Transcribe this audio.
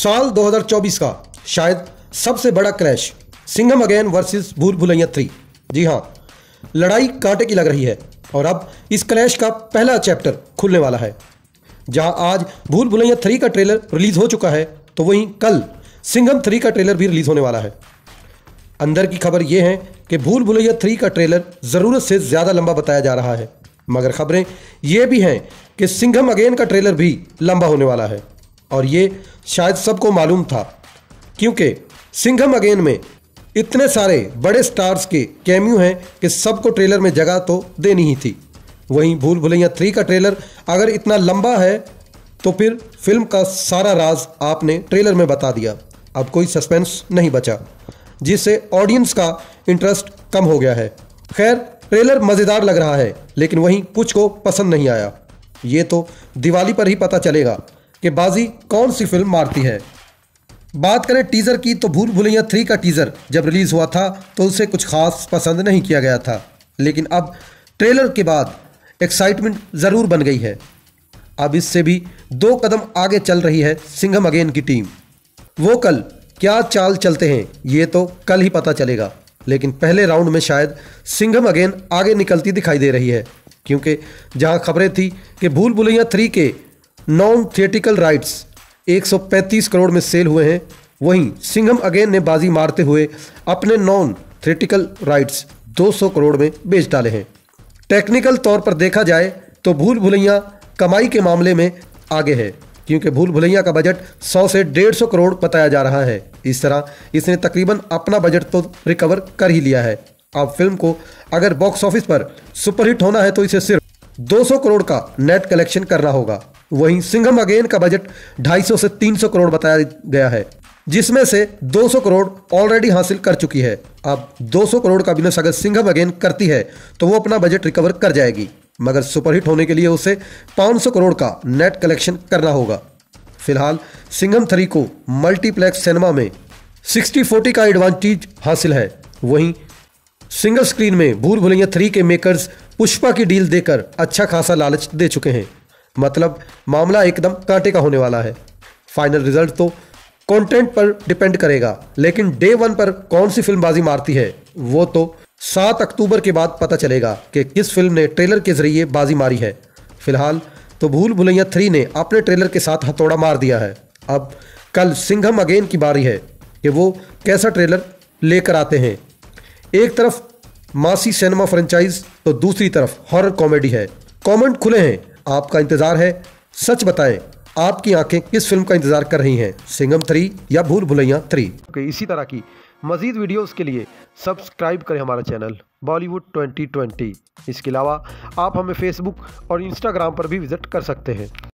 साल 2024 का शायद सबसे बड़ा क्रैश सिंघम अगेन वर्सेस भूल भुलैया थ्री जी हाँ लड़ाई कांटे की लग रही है और अब इस क्लैश का पहला चैप्टर खुलने वाला है जहां आज भूल भुलैया थ्री का ट्रेलर रिलीज हो चुका है तो वहीं कल सिंघम थ्री का ट्रेलर भी रिलीज होने वाला है अंदर की खबर यह है कि भूल भुलैया थ्री का ट्रेलर ज़रूरत से ज़्यादा लंबा बताया जा रहा है मगर खबरें यह भी हैं कि सिंघम अगेन का ट्रेलर भी लंबा होने वाला है और ये शायद सबको मालूम था क्योंकि सिंघम अगेन में इतने सारे बड़े स्टार्स के कैम्यू हैं कि सबको ट्रेलर में जगह तो देनी ही थी वहीं भूल भुलैया थ्री का ट्रेलर अगर इतना लंबा है तो फिर फिल्म का सारा राज आपने ट्रेलर में बता दिया अब कोई सस्पेंस नहीं बचा जिससे ऑडियंस का इंटरेस्ट कम हो गया है खैर ट्रेलर मज़ेदार लग रहा है लेकिन वहीं कुछ को पसंद नहीं आया ये तो दिवाली पर ही पता चलेगा कि बाजी कौन सी फिल्म मारती है बात करें टीज़र की तो भूल भुलैया थ्री का टीज़र जब रिलीज़ हुआ था तो उसे कुछ खास पसंद नहीं किया गया था लेकिन अब ट्रेलर के बाद एक्साइटमेंट ज़रूर बन गई है अब इससे भी दो कदम आगे चल रही है सिंघम अगेन की टीम वो कल क्या चाल चलते हैं ये तो कल ही पता चलेगा लेकिन पहले राउंड में शायद सिंघम अगेन आगे निकलती दिखाई दे रही है क्योंकि जहां खबरें थी कि भूल भुलैया थ्री के नॉन थिएटिकल राइट्स 135 करोड़ में सेल हुए हैं वहीं सिंघम अगेन ने बाजी मारते हुए अपने नॉन थिएटिकल राइट्स 200 करोड़ में बेच डाले हैं टेक्निकल तौर पर देखा जाए तो भूल भुलैया कमाई के मामले में आगे है क्योंकि भूल भुलैया का बजट 100 से 150 करोड़ बताया जा रहा है इस तरह इसने तकरीबन अपना बजट तो रिकवर कर ही लिया है अब फिल्म को अगर बॉक्स ऑफिस पर सुपरहिट होना है तो इसे सिर्फ 200 करोड़ का नेट कलेक्शन करना होगा वहीं सिंघम अगेन का बजट 250 से 300 करोड़ बताया गया है जिसमें से 200 करोड़ ऑलरेडी हासिल कर चुकी है अब 200 करोड़ का बिजनेस अगर सिंघम अगेन करती है तो वो अपना बजट रिकवर कर जाएगी मगर सुपरहिट होने के लिए उसे 500 करोड़ का नेट कलेक्शन करना होगा फिलहाल सिंघम थ्री को मल्टीप्लेक्स सिनेमा में सिक्सटी फोर्टी का एडवांटेज हासिल है वहीं सिंगल स्क्रीन में भूल भुलैया थ्री के मेकर्स पुष्पा की डील देकर अच्छा खासा लालच दे चुके हैं मतलब मामला एकदम कांटे का होने वाला है फाइनल रिजल्ट तो कंटेंट पर डिपेंड करेगा लेकिन डे वन पर कौन सी फिल्म बाजी मारती है वो तो सात अक्टूबर के बाद पता चलेगा कि किस फिल्म ने ट्रेलर के जरिए बाजी मारी है फिलहाल तो भूल भुलैया थ्री ने अपने ट्रेलर के साथ हथौड़ा मार दिया है अब कल सिंघम अगेन की बारी है कि वो कैसा ट्रेलर लेकर आते हैं एक तरफ मासी सिनेमा फ्रेंचाइज तो दूसरी तरफ हॉरर कॉमेडी है कमेंट खुले हैं आपका इंतजार है सच बताएं आपकी आंखें किस फिल्म का इंतजार कर रही हैं सिंगम थ्री या भूल भुलैया थ्री okay, इसी तरह की मजीद वीडियोस के लिए सब्सक्राइब करें हमारा चैनल बॉलीवुड 2020 इसके अलावा आप हमें फेसबुक और इंस्टाग्राम पर भी विज़िट कर सकते हैं